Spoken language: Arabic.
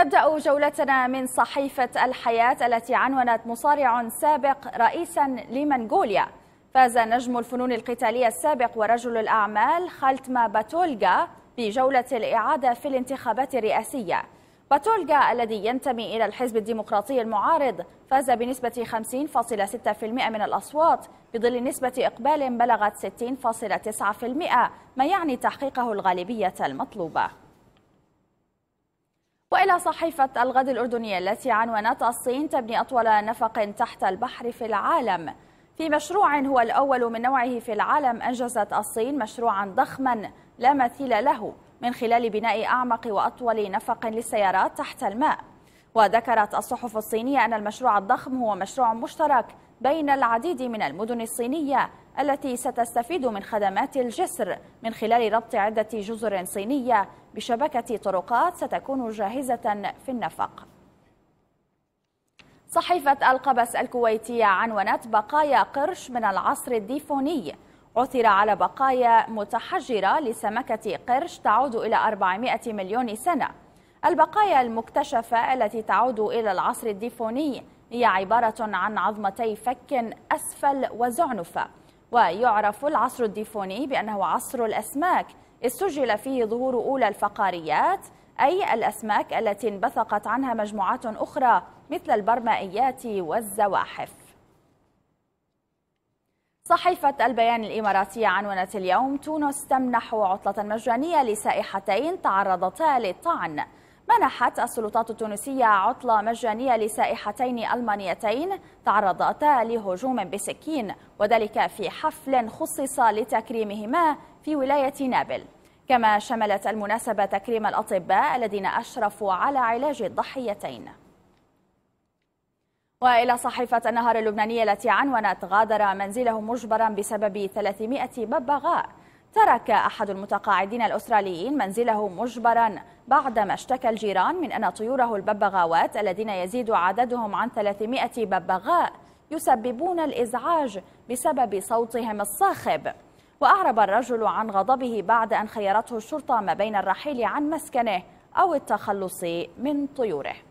نبدأ جولتنا من صحيفة الحياة التي عنونت مصارع سابق رئيسا لمنغوليا فاز نجم الفنون القتالية السابق ورجل الأعمال خالتما باتولغا بجولة الإعادة في الانتخابات الرئاسية باتولغا الذي ينتمي إلى الحزب الديمقراطي المعارض فاز بنسبة 50.6% من الأصوات بظل نسبة إقبال بلغت 60.9% ما يعني تحقيقه الغالبية المطلوبة وإلى صحيفة الغد الأردنية التي عنونت الصين تبني أطول نفق تحت البحر في العالم في مشروع هو الأول من نوعه في العالم أنجزت الصين مشروعا ضخما لا مثيل له من خلال بناء أعمق وأطول نفق للسيارات تحت الماء وذكرت الصحف الصينية أن المشروع الضخم هو مشروع مشترك بين العديد من المدن الصينية التي ستستفيد من خدمات الجسر من خلال ربط عدة جزر صينية بشبكة طرقات ستكون جاهزة في النفق صحيفة القبس الكويتية عنونت بقايا قرش من العصر الديفوني عثر على بقايا متحجرة لسمكة قرش تعود إلى 400 مليون سنة البقايا المكتشفة التي تعود إلى العصر الديفوني هي عبارة عن عظمتي فك أسفل وزعنفة ويعرف العصر الديفوني بأنه عصر الأسماك استجل فيه ظهور أولى الفقاريات أي الأسماك التي انبثقت عنها مجموعات أخرى مثل البرمائيات والزواحف صحيفة البيان الإماراتية عنونت اليوم تونس تمنح عطلة مجانية لسائحتين تعرضتا للطعن منحت السلطات التونسية عطلة مجانية لسائحتين ألمانيتين تعرضتا لهجوم بسكين وذلك في حفل خصص لتكريمهما في ولاية نابل كما شملت المناسبة تكريم الأطباء الذين أشرفوا على علاج الضحيتين وإلى صحيفة النهار اللبنانية التي عنونت غادر منزله مجبرا بسبب 300 ببغاء ترك أحد المتقاعدين الأستراليين منزله مجبرا بعدما اشتكى الجيران من أن طيوره الببغاوات الذين يزيد عددهم عن 300 ببغاء يسببون الإزعاج بسبب صوتهم الصاخب وأعرب الرجل عن غضبه بعد أن خيرته الشرطة ما بين الرحيل عن مسكنه أو التخلص من طيوره